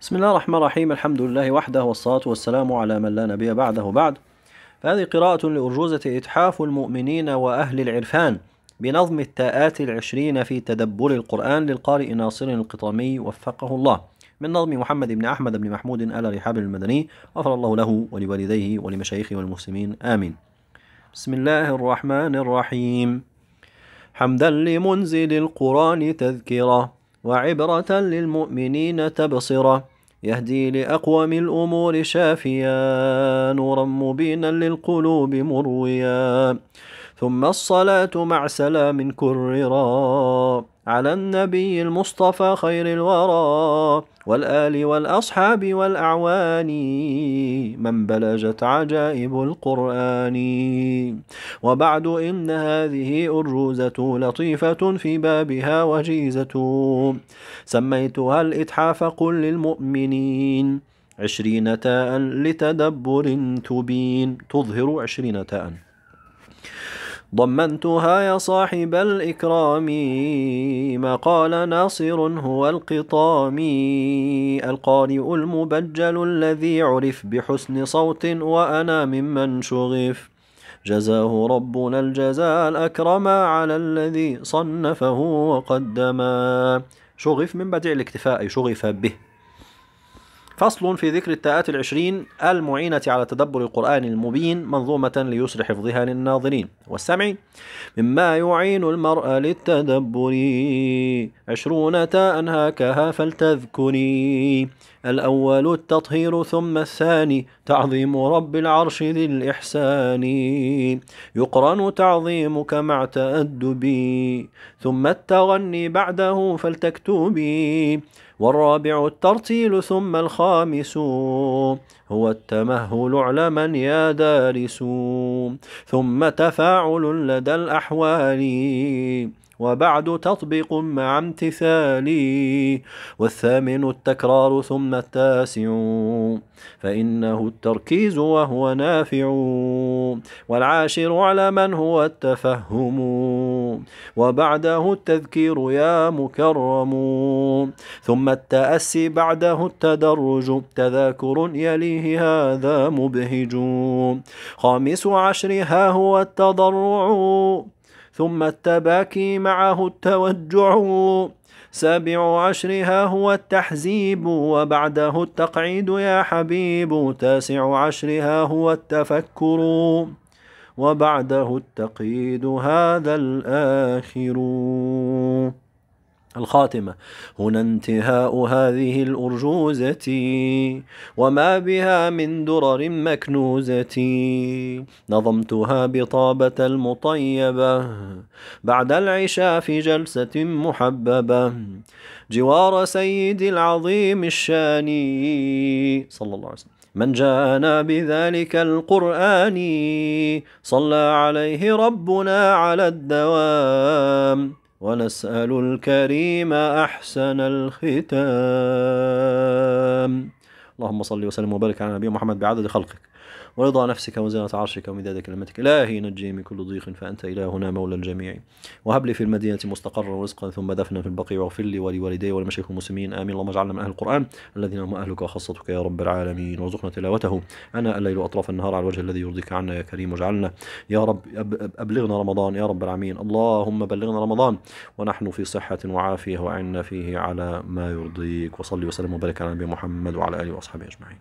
بسم الله الرحمن الرحيم الحمد لله وحده والصلاة والسلام على من لا نبي بعده بعد فهذه قراءة لأرجوزة إتحاف المؤمنين وأهل العرفان بنظم التاءات العشرين في تدبر القرآن للقارئ ناصر القطامي وفقه الله من نظم محمد بن أحمد بن محمود آل رحاب المدني غفر الله له ولوالديه ولمشايخه والمسلمين آمين بسم الله الرحمن الرحيم حمدا لمنزل القرآن تذكره وعبرة للمؤمنين تبصرة يهدي لأقوم الأمور شافيا نورا مبينا للقلوب مرويا ثم الصلاة مع سلام كررا على النبي المصطفى خير الورى والآل والأصحاب والأعوان من بلجت عجائب القرآن وبعد إن هذه أرجوزة لطيفة في بابها وجيزة سميتها الإتحاف قل للمؤمنين عشرين تاء لتدبر تبين تظهر عشرين تاء ضمنتها يا صاحب الإكرام ما قال ناصر هو القطام القارئ المبجل الذي عرف بحسن صوت وأنا ممن شغف جزاه ربنا الجزاء الأكرم على الذي صنفه وقدما شغف من بديع الاكتفاء شغف به فصل في ذكر التاءات العشرين المعينة على تدبر القرآن المبين منظومة ليسر حفظها للناظرين والسمع مما يعين المرء للتدبر عشرون تاء هكها فلتذكري الأول التطهير ثم الثاني تعظيم رب العرش ذي الإحسان يقرن تعظيمك مع تأدبي ثم التغني بعده فلتكتبي والرابع الترتيل ثم الخامس هو التمهل علما يا دارس ثم تفاعل لدى الأحوال وبعد تطبيق مع امتثالي والثامن التكرار ثم التاسع فإنه التركيز وهو نافع والعاشر على من هو التفهم وبعده التذكير يا مكرم ثم التأسي بعده التدرج تذاكر يليه هذا مبهج خامس عشر ها هو التضرع ثم التباكي معه التوجع سابع عشرها هو التحزيب وبعده التقعيد يا حبيب تاسع عشرها هو التفكر وبعده التقييد هذا الآخر الخاتمة هنا انتهاء هذه الأرجوزة وما بها من درر مكنوزة نظمتها بطابة المطيبة بعد العشاء في جلسة محببة جوار سيد العظيم الشاني صلى الله عليه وسلم من جاءنا بذلك القرآن صلى عليه ربنا على الدوام ونسأل الكريم أحسن الختام اللهم صل وسلم وبارك على نبينا محمد بعدد خلقك ورضا نفسك وزنة عرشك ومداد كلمتك إلهي نجي من كل ضيق فأنت إلهنا مولى الجميع وهب لي في المدينة مستقرا ورزقا ثم دفنا في البقيع واغفر لي ولوالدي ولمشايخ المسلمين آمين اللهم اجعلنا من أهل القرآن الذين هم أهلك وخاصتك يا رب العالمين وارزقنا تلاوته أنا الليل وأطراف النهار على الوجه الذي يرضيك عنا يا كريم واجعلنا يا رب أبلغنا رمضان يا رب العالمين اللهم بلغنا رمضان ونحن في صحة وعافية وعنا فيه على ما يرضيك وصلي وسلم وبارك على نبينا محمد وعلى آله وصحبه واصحابي اجمعين